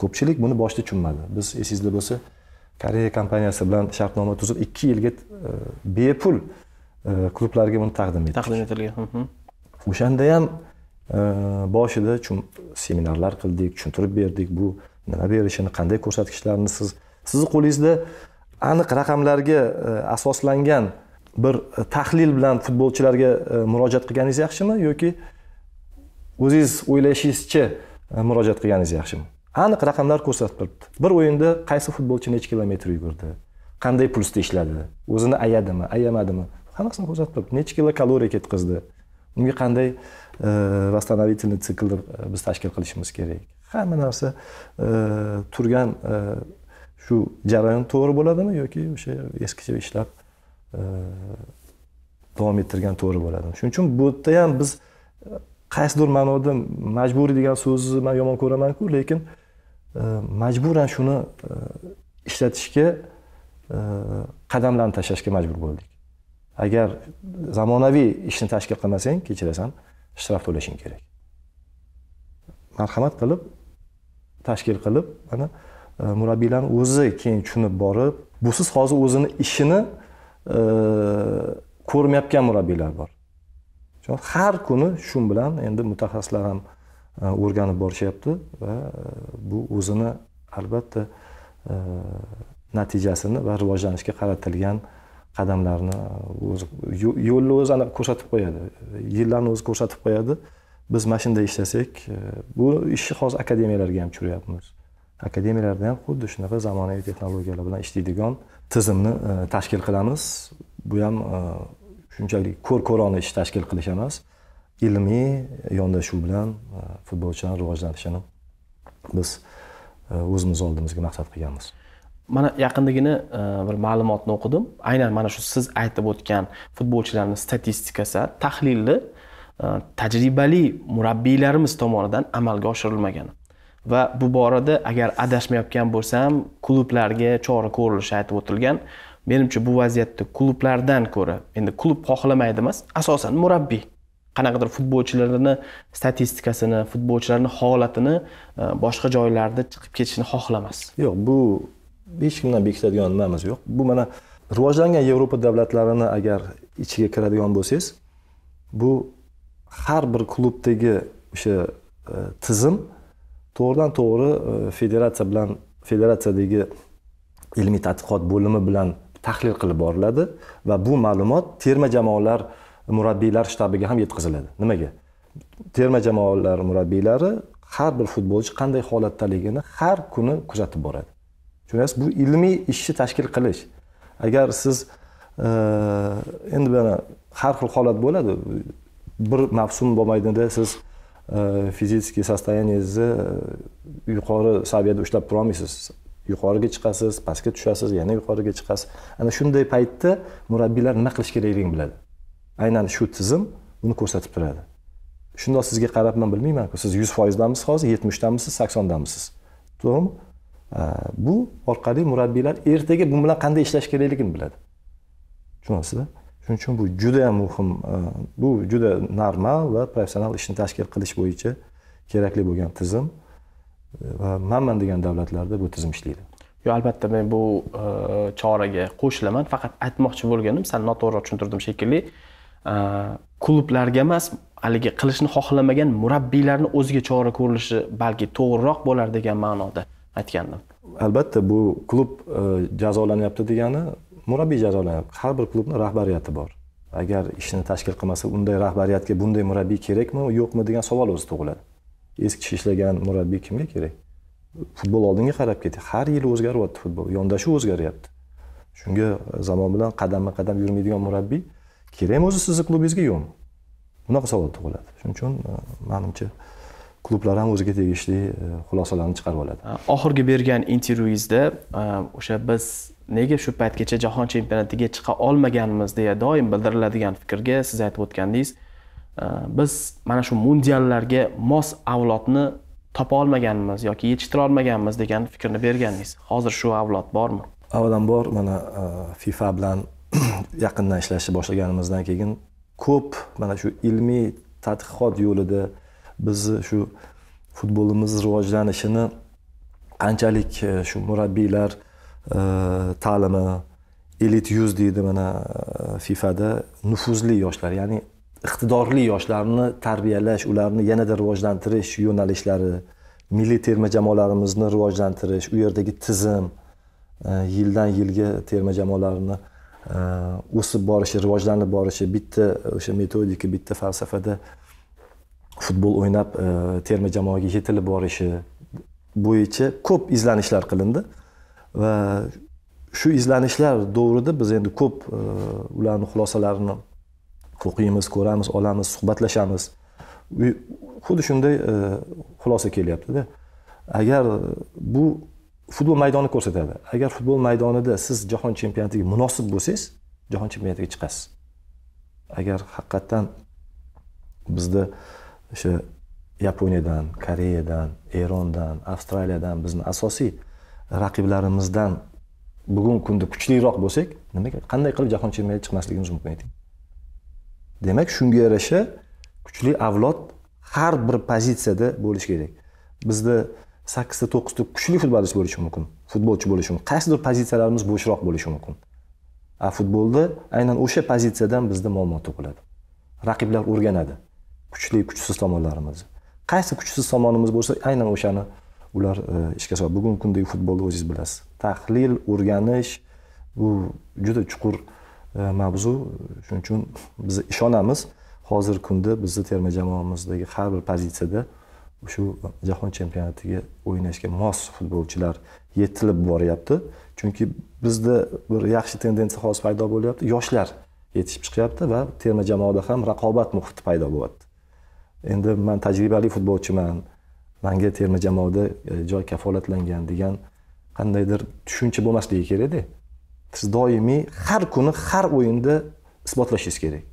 ko'pchilik buni boshida tushunmadi biz esingizda bo'lsa koreya kompaniyasi bilan shartnoma tuzib ikki yilga e, bepul e, klublarga buni taqdim etdik taqdim etilgan o'shanda ham e, boshida seminarlar qildik tushuntirib berdik bu nima berishini qanday ko'rsatkichlarni siz sizni qo'lingizda aniq raqamlarga e, asoslangan bir e, tahlil bilan futbolchilarga e, murojaat qilganingiz yaxshimi yoki o'zingiz o'ylashingizcha murojaat qilganingiz yaxshimi aniq raqamlar ko'rsatib turibdi bir o'yinda qaysi futbolchi nechi kilometr yugurdi qanday pulsda ishladi o'zini ayadimi ayamadimi hammasini ko'rsatib turibdi nechi kilo kaloriya ketkazdi unga qanday восстановительный циклni biz tashkil qilishimiz kerak hamma narsa turgan shu jarayon to'g'ri bo'ladimi yoki o'sha eskicha ishlab e, davom ettirgan to'g'ri bo'ladimi shuning uchun bu yerda ham biz e, qaysidir ma'noda majburiy degan so'zni man yomon ko'ramanku lekin e, majburan shuni ishlatishga qadamlarni tashlashga majbur bo'ldik agar zamonaviy ishni tashkil qilmasang kechirasan shtraf to'lashing kerak marhamat qilib tashkil qilib mana murabbiylarni o'zi keyin tushunib borib busiz hozir o'zini ishini e, ko'rmayotgan murabbiylar bor har kuni shu bilan endi mutaxassislar ham e, o'rganib borishyapti va e, bu o'zini albatta natijasini va rivojlanishga qaratilgan qadamlarni o'zi yo'lni o'zi aniq ko'rsatib qo'yadi yillarni o'zi ko'rsatib qo'yadi biz mana shunday ishlasak bu ishni hozir akademiyalarga ham tushiryapmiz akademiyalarda ham xuddi shunaqa zamonaviy texnologiyalar bilan ishlaydigan tizimni e, tashkil qilamiz bu ham e, shunchalik ko'r ko'rona ish tashkil qilish emas ilmiy yondashuv bilan e, futbolchilarni rivojlanishini biz o'zimiz oldimizga maqsad qilganmiz mana yaqindagina bir ma'lumotni o'qidim aynan mana shu siz aytib o'tgan futbolchilarni statistikasi tahlilli tajribali murabbiylarimiz tomonidan amalga oshirilmagan va bu borada agar adashmayotgan bo'lsam klublarga chora ko'rilishi aytib o'tilgan menimcha bu vaziyatda klublardan ko'ra endi klub xohlamaydi emas asosan murabbiy qanaqadir futbolchilarni statistikasini futbolchilarni holatini e, boshqa joylarda chiqib ketishini xohlamas yo'q bu hech kimdan bekitadigan nimamiz yo'q bu mana rivojlangan yevropa davlatlarini agar ichiga kiradigan bo'lsangiz bu har bir klubdagi o'sha e, tizim to'g'ridan to'g'ri e, federatsiya bilan federatsiyadagi ilmiy tadqiqot bo'limi bilan tahlil qilib boriladi va bu ma'lumot terma jamoalar murabbiylar shtabiga ham yetkaziladi nimaga terma jamoalar murabbiylari har bir futbolchi qanday holatdaligini har kuni kuzatib boradi tushunyapsiz bu ilmiy ishni tashkil qilish agar siz e, endi mana har xil holat bo'ladi bir mavsum mobaynida siz E, fiziki состоянияingizni yuqori saviyada ushlab turolmaysiz yuqoriga chiqasiz pastga tushasiz yana yuqoriga chiqasiz ana shunday paytda murabbiylar nima qilish kerakligini biladi aynan shu tizim buni ko'rsatib turadi shundoq sizga qarab man bilmaymanku siz yuz foizdamisiz hozir yetmishdanmisiz saksondamisiz to'g'rimi e, bu orqali murabbiylar ertaga bu bilan qanday ishlash kerakligini biladi tushunyapsizlar shuning uchun bu juda ham muhim e, bu juda normal va professional ishni tashkil qilish bo'yicha kerakli bo'lgan tizim e, va manman degan davlatlarda bu tizim ishlaydi yo' albatta men bu e, choraga qo'shilaman faqat aytmoqchi bo'lganim sal noto'g'ri tushuntirdim shekilli klublarga emas haligi qilishni xohlamagan murabbiylarni o'ziga chora ko'rilishi balki to'g'riroq bo'lar degan ma'noda aytgandim albatta bu klub jazolanyapti degani murabbiy jarayoni har bir klubni rahbariyati bor agar ishni tashkil qilmasa unday rahbariyatga bunday murabbiy kerakmi yo'qmi degan savol o'zi tug'iladi eski ishlagan murabbiy kimga kerak futbol oldinga qarab ketyapti har yili o'zgaryapti futbol yondashuv o'zgaryapti shunga zamon bilan qadamma qadam yurmaydigan murabbiy kerakmi o'zi sizni klubingizga yo'qmi bunaqa savol tug'iladi shuning uchun e, manimcha klublar ham o'ziga tegishli e, xulosalarni chiqarib oladi oxirgi bergan intervyuingizda e, o'sha biz nega shu paytgacha jahon chempionatiga chiqa olmaganmiz deya doim bildiriladigan fikrga siz aytib o'tgandingiz e, biz mana shu mundiallarga mos avlodni topa olmaganmiz yoki yetishtira olmaganmiz degan fikrni bergandingiz hozir shu avlod bormi avvalambor mana fifa bilan yaqindan ishlashni boshlaganimizdan keyin ko'p mana shu ilmiy tadqiqot yo'lida bizni shu futbolimiz rivojlanishini qanchalik e, shu murabbiylar e, ta'limi elit yuz deydi mana e, fifada nufuzli yoshlar ya'ni iqtidorli yoshlarni tarbiyalash ularni yanada rivojlantirish yo'nalishlari milliy terma jamoalarimizni rivojlantirish u yerdagi tizim yildan yilga terma jamoalarni o'sib borishi rivojlanib borishi bitta o'sha metodika bitta falsafada futbol o'ynab e, terma jamoaga yetilib borishi bo'yicha ko'p izlanishlar qilindi va shu izlanishlar davrida biz endi ko'p e, ularni xulosalarini o'qiymiz ko'ramiz olamiz suhbatlashamiz xuddi shunday e, xulosa kelyaptida agar bu futbol maydoni ko'rsatadi agar futbol maydonida siz jahon chempionatiga munosib bo'lsangiz jahon chempionatiga chiqasiz agar haqiqatdan bizda o'sha yaponiyadan koreyadan erondan avstraliyadan bizni asosiy raqiblarimizdan bugungi kunda kuchliroq bo'lsak nimaga qanday qilib jahon chempionatiga chiqmasligimiz mumkin ayting demak shunga yarasha kuchli avlod har bir pozitsiyada bo'lishi kerak bizda sakkizta to'qqizta kuchli futbolchi bo'lishi mumkin futbolchi bo'lishi mumkin qaysidir pozitsiyalarimiz bo'shroq bo'lishi mumkin a futbolda aynan o'sha pozitsiyadan bizda muammo tug'iladi raqiblar o'rganadi kuchli kuchsiz tomonlarimiz qaysi kuchsiz tomonimiz bo'lsa aynan o'shani ular e, ishga soladi bugungi kundagi futbolni o'zingiz bilasiz tahlil o'rganish bu juda chuqur e, mavzu shuning uchun biz ishonamiz hozirgi kunda bizni terma jamoamizdagi har bir pozitsiyada shu jahon chempionatiga o'ynashga mos futbolchilar yetilib boryapti chunki bizda bir yaxshi tendensiya hozir paydo bo'lyapti yoshlar yetishib chiqyapti va terma jamoada ham raqobat muhiti paydo bo'lyapti endi man tajribali futbolchiman manga terma jamoada e, joy kafolatlangan degan qandaydir tushuncha bo'lmasligi kerakda siz doimiy har kuni har o'yinda isbotlashingiz kerak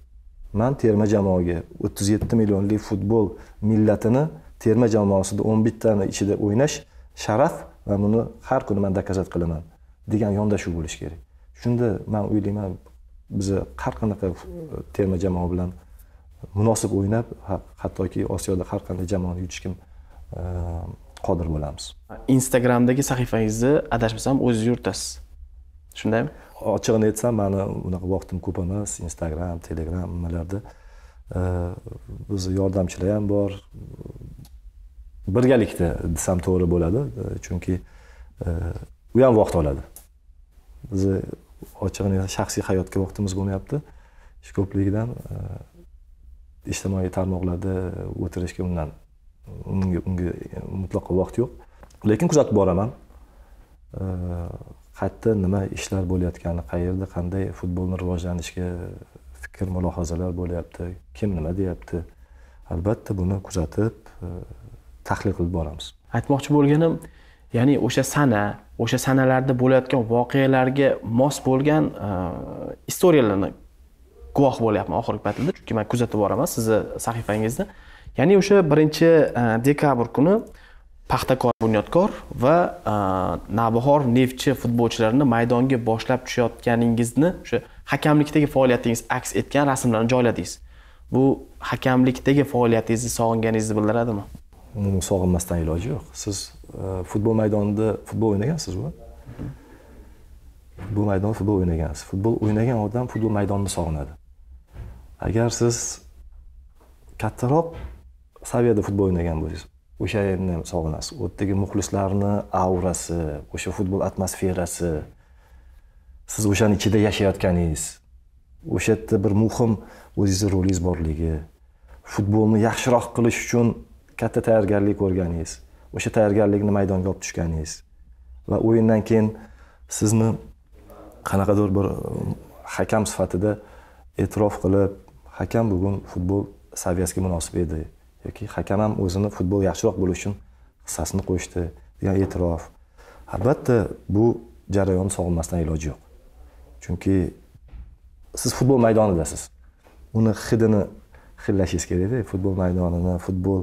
man terma jamoaga o'ttiz yetti millionlik futbol millatini terma jamoasida o'n bittani ichida o'ynash sharaf va buni har kuni man dakazat qilaman degan yondashuv bo'lishi kerak shunda man o'ylayman biza har qanaqa e, terma jamoa bilan munosib o'ynab hattoki osiyoda har qanday jamoani yutishga e, qodir bo'lamiz instagramdagi sahifangizni adashmasam o'ziz yuritasiz shundaymi ochig'ini aytsam mani unaqa vaqtim ko'p emas instagram telegram nimalarda e, bizni yordamchilar ham bor birgalikda desam to'g'ri bo'ladi e, chunki u ham vaqt oladi bizni ochig'ini shaxsiy hayotga vaqtimiz bo'lmayapti ish ko'pligidan ijtimoiy tarmoqlarda e, o'tirishga undan unga unga mutlaqo vaqt yo'q lekin kuzatib boraman e, qayerda nima ishlar bo'layotgani qayerda qanday futbolni rivojlanishiga fikr mulohazalar bo'lyapti kim nima deyapti albatta buni kuzatib e, tahlil qilib boramiz aytmoqchi bo'lganim ya'ni o'sha sana o'sha sanalarda bo'layotgan voqealarga mos bo'lgan istoriyalarni guvoh bo'lyapman oxirgi paytlarda chunki man kuzatib boraman sizni sahifangizda ya'ni o'sha birinchi e, dekabr kuni paxtakor bunyodkor va e, navbahor neftchi futbolchilarini maydonga boshlab tushayotganingizni o'sha hakamlikdagi faoliyatingiz aks etgan rasmlarni joyladingiz bu hakamlikdagi faoliyatingizni sog'inganingizni bildiradimi umuman sog'inmasdan iloji yo'q siz e, futbol maydonida futbol o'ynagansiz bu maydonda futbol o'ynagansiz futbol o'ynagan odam futbol maydonini sog'inadi agar siz kattaroq saviyada futbol o'ynagan bo'lsangiz o'sha endi sog'inasiz u yerdagi muxlislarni aurasi o'sha futbol atmosferasi siz o'shani ichida yashayotganingiz o'sha yerda bir muhim o'zingizni rolingiz borligi futbolni yaxshiroq qilish uchun katta tayyorgarlik ko'rganingiz o'sha tayyorgarlikni maydonga olib tushganingiz va o'yindan keyin sizni qanaqadir bir um, hakam sifatida e'tirof qilib hakam bugun futbol saviyasiga munosib edi yoki hakam ham o'zini futbol yaxshiroq bo'lish uchun hissasini qo'shdi degan e'tirof albatta bu jarayonni sog'inmasdan iloji yo'q chunki siz futbol maydonidasiz uni hidini hidlashingiz kerakda futbol maydonini futbol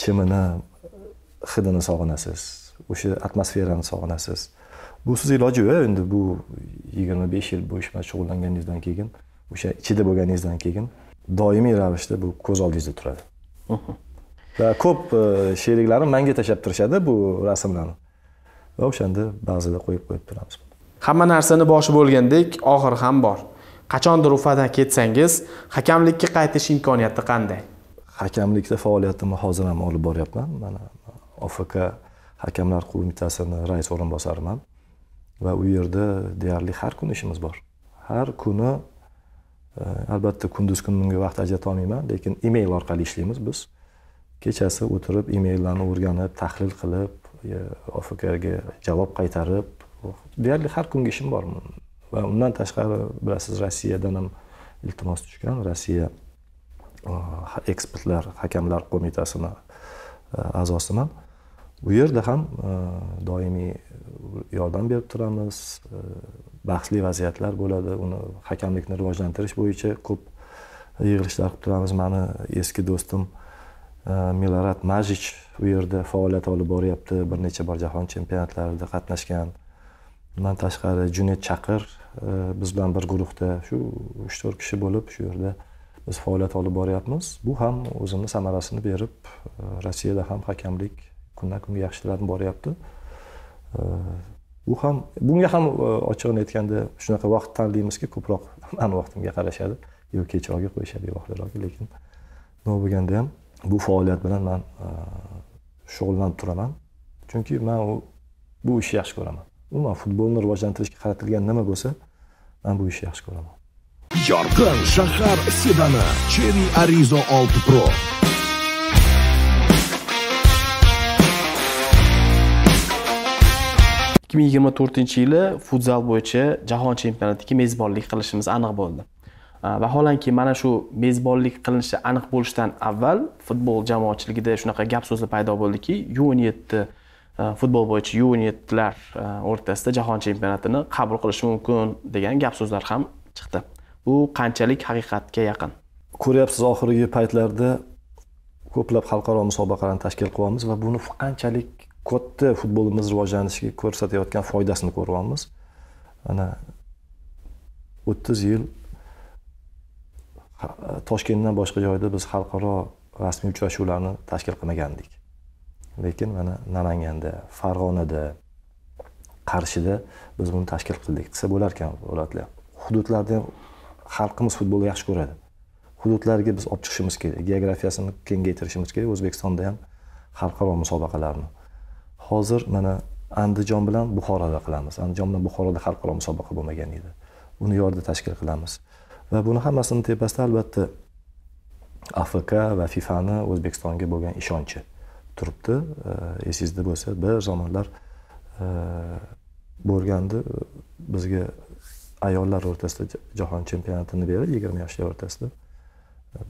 chimini hidini sog'inasiz o'sha atmosferani sog'inasiz sizni iloji yo'q endi bu yigirma besh yil bu ish bilan shug'ullanganingizdan keyin o'sha ichida bo'lganingizdan keyin doimiy ravishda bu ko'z oldingizda turadi va ko'p e, sheriklarim menga tashlab turishadi bu rasmlarni va o'shanda ba'zida qo'yib qo'yib turamiz hamma narsani boshi bo'lgandek oxiri ham bor qachondir ufadan ketsangiz hakamlikka qaytish imkoniyati qanday hakamlikda faoliyatimni hozir ham olib boryapman mana ofk hakamlar qo'mitasini rais o'rinbosariman va u yerda deyarli har kuni ishimiz bor har kuni Э, albatta kunduz kuni bunga vaqt ajrata olmayman lekin email orqali ishlaymiz biz kechasi o'tirib emaillarni o'rganib tahlil qilib e, ofkga javob qaytarib oh, deyarli har kungi ishim bor va undan tashqari bilasiz rossiyadan ham iltimos tushgan rossiya e, ekspertlar hakamlar qo'mitasini e, a'zosiman bu yerda ham e, doimiy yordam berib turamiz e, bahsli vaziyatlar bo'ladi uni hakamlikni rivojlantirish bo'yicha ko'p yig'ilishlar qilib turamiz mani eski do'stim e, milorat majich u yerda faoliyat olib boryapti bir necha bor jahon chempionatlarida qatnashgan undan tashqari junet chaqir biz bilan bir guruhda shu uch to'rt kishi bo'lib shu yerda biz faoliyat olib boryapmiz bu ham o'zini samarasini berib rossiyada ham hakamlik kundan kunga yaxshilanib boryapti u ham bunga ham e, ochig'ini aytganda shunaqa vaqt tanlaymizki ko'proq mani vaqtimga qarashadi yo kechroqga qo'yishadi yo lekin nima bo'lganda ham bu faoliyat bilan man e, shug'ullanib turaman chunki man u bu ishni yaxshi ko'raman umuman futbolni rivojlantirishga qaratilgan nima bo'lsa man bu ishni yaxshi ko'raman yorqin shahar sedani cherry arizo 6 pro ikki ming yigirma to'rtinchi yili futzal bo'yicha jahon chempionatiga mezbonlik qilishimiz aniq bo'ldi vaholanki mana shu mezbonlik qilinishi aniq bo'lishidan avval futbol jamoatchiligida shunaqa gap so'zlar paydo bo'ldiki yu o'n yetti futbol bo'yicha yu o'n yettilar o'rtasida jahon chempionatini qabul qilishi mumkin degan gap so'zlar ham chiqdi bu qanchalik haqiqatga yaqin ko'ryapsiz oxirgi paytlarda ko'plab xalqaro musobaqalarni tashkil qilyapmiz va buni qanchalik katta futbolimiz rivojlanishiga ko'rsatayotgan foydasini ko'ryapmiz ana o'ttiz yil toshkentdan boshqa joyda biz xalqaro rasmiy uchrashuvlarni tashkil qilmagandik lekin mana namanganda farg'onada qarshida biz buni tashkil qildik desa bo'larkan viloyatlar hududlarda ham xalqimiz futbolni yaxshi ko'radi hududlarga biz olib chiqishimiz kerak geografiyasini kengaytirishimiz kerak o'zbekistonda ham xalqaro musobaqalarni hozir mana andijon bilan buxoroda qilamiz andijon bilan buxoroda xalqaro musobaqa bo'lmagan edi uni yorda tashkil qilamiz va buni hammasini tepasida albatta afk va fifani o'zbekistonga bo'lgan ishonchi turibdi esingizda bo'lsa bir zamonlar bo'lgandi bizga ayollar o'rtasida jahon chempionatini berib yigirma yoshlar o'rtasida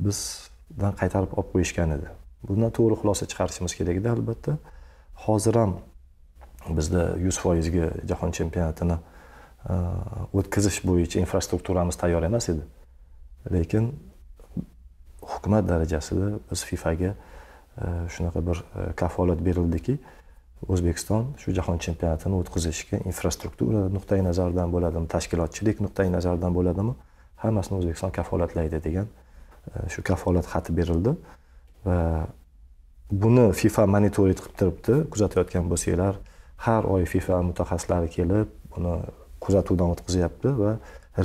bizdan qaytarib olib qo'yishgan edi bundan to'g'ri xulosa chiqarishimiz kerak edi albatta hozir ham bizda yuz foizga jahon chempionatini e, o'tkazish bo'yicha infrastrukturamiz tayyor emas edi lekin hukumat darajasida biz fifaga e, shunaqa bir e, kafolat berildiki o'zbekiston shu jahon chempionatini o'tkazishga infrastruktura nuqtai nazaridan bo'ladimi tashkilotchilik nuqtai nazaridan bo'ladimi hammasini o'zbekiston kafolatlaydi degan shu kafolat xati berildi va buni fifa monitorit qilib turibdi kuzatayotgan bo'lsanglar har oy fifa mutaxassislari kelib buni kuzatuvdan o'tkazyapti va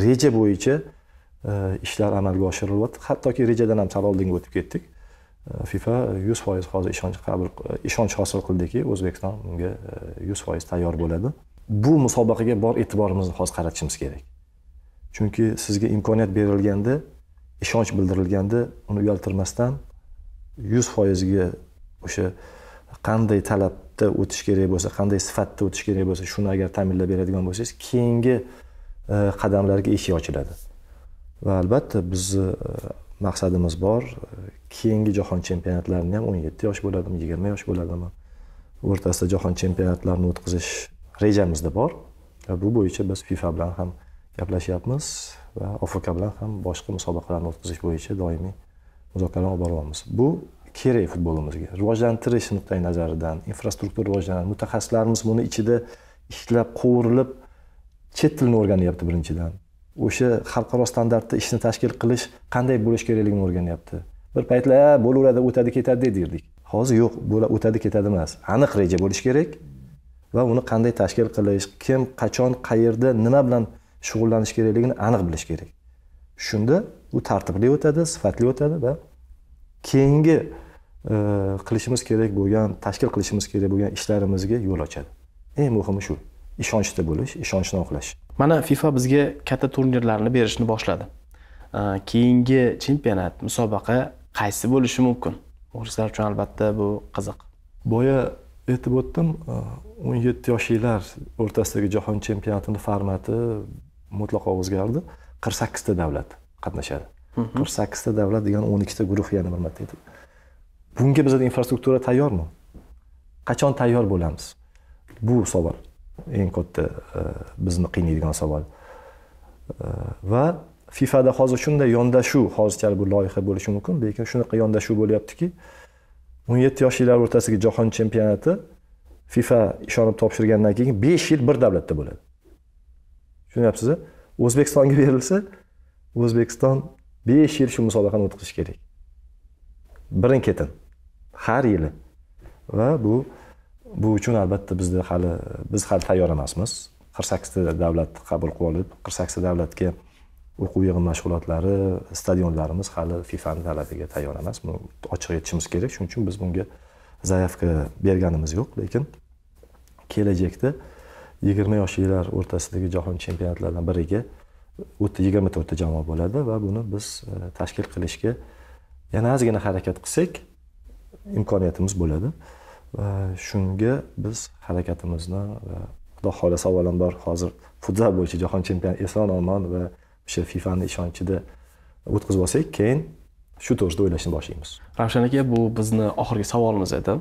reja bo'yicha e, ishlar amalga oshirilyapti hattoki rejadan ham sal oldinga o'tib ketdik e, fifa yuz foiz hozir ishonch qabul ishonch hosil qildiki o'zbekiston bunga e, yuz foiz tayyor bo'ladi bu musobaqaga bor e'tiborimizni hozir qaratishimiz kerak chunki sizga imkoniyat berilganda ishonch bildirilganda uni uyaltirmasdan yuz foizga o'sha qanday talabda o'tish kerak bo'lsa qanday sifatda o'tish kerak bo'lsa shuni agar ta'minlab beradigan bo'lsangiz keyingi e, qadamlarga eshik ochiladi va albatta bizni e, maqsadimiz bor e, keyingi jahon chempionatlarini ham o'n yetti yosh bo'ladimi yigirma yosh bo'ladimi o'rtasida jahon chempionatlarini o'tkazish rejamizda bor va bu bo'yicha biz fifa bilan ham gaplashyapmiz va ofk bilan ham boshqa musobaqalarni o'tkazish bo'yicha doimiy muzokara olib boryapmiz bu kerak futbolimizga rivojlantirish nuqtai nazaridan infrastruktura rivojlanadi mutaxassislarimiz buni ichida ishlab qovurilib chet tilini o'rganyapti birinchidan o'sha xalqaro standartda ishni tashkil qilish qanday bo'lishi kerakligini o'rganyapti bir paytlar bo'laveradi o'tadi ketadi deydik hozir yo'q o'tadi ketadi emas aniq reja bo'lishi kerak va uni qanday tashkil qilish kim qachon qayerda nima bilan shug'ullanish kerakligini aniq bilish kerak shunda u tartibli o'tadi sifatli o'tadi va keyingi qilishimiz kerak bo'lgan tashkil qilishimiz kerak bo'lgan ishlarimizga yo'l ochadi eng muhimi shu ishonchda bo'lish ishonchni oqlash mana fifa bizga katta turnirlarni berishni boshladi keyingi chempionat musobaqa qaysi bo'lishi mumkin muxlislar uchun albatta bu qiziq boya aytib o'tdim e, o'n yetti yoshlilar o'rtasidagi jahon chempionatini formati mutlaqo o'zgardi qirq sakkizta davlat qatnashadi qirq sakkizta davlat degani o'n ikkita guruh yana bir marta aytib bunga bizada infrastruktura tayyormi qachon tayyor bo'lamiz bu savol eng katta e, bizni qiynaydigan savol e, va fifada hozir shunday yondashuv hozirchalik bu loyiha bo'lishi mumkin lekin shunaqa yondashuv bo'lyaptiki o'n yetti yoshlilar o'rtasidagi jahon chempionati fifa ishonib topshirgandan keyin besh yil bir davlatda bo'ladi tushunyapsiz o'zbekistonga berilsa o'zbekiston besh yil shu musobaqani o'tkazishi kerak birin ketin har yili va bu bu uchun albatta bizda hali biz hali tayyor emasmiz qirq sakkizta davlat qabul qilib olib qirq sakkizta davlatga o'quv yig'in mashg'ulotlari stadionlarimiz hali fifani talabiga tayyor emas buni ochiq aytishimiz kerak shuning uchun biz bunga zayavka berganimiz yo'q lekin kelajakda yigirma yoshlilar o'rtasidagi jahon chempionatlaridan biriga o'tda yigirma to'rtta jamoa bo'ladi va buni biz e, tashkil qilishga yana ozgina harakat qilsak imkoniyatimiz bo'ladi va shunga biz harakatimizni va xudo xohlasa avvalambor hozir futzal bo'yicha jahon chempion eson omon va o'sha fifani ishonchida o'tkazib olsak keyin shu to'g'risida o'ylashni boshlaymiz ravshan aka bu bizni oxirgi savolimiz edi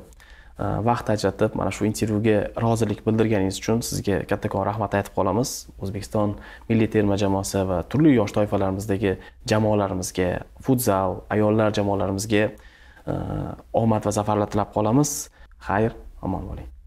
Э, vaqt ajratib mana shu intervyuga rozilik bildirganingiz uchun sizga kattakon rahmat aytib qolamiz o'zbekiston milliy terma jamoasi va turli yosh toifalarimizdagi jamoalarimizga futzal ayollar jamoalarimizga e, omad va zafarlar tilab qolamiz xayr omon bo'ling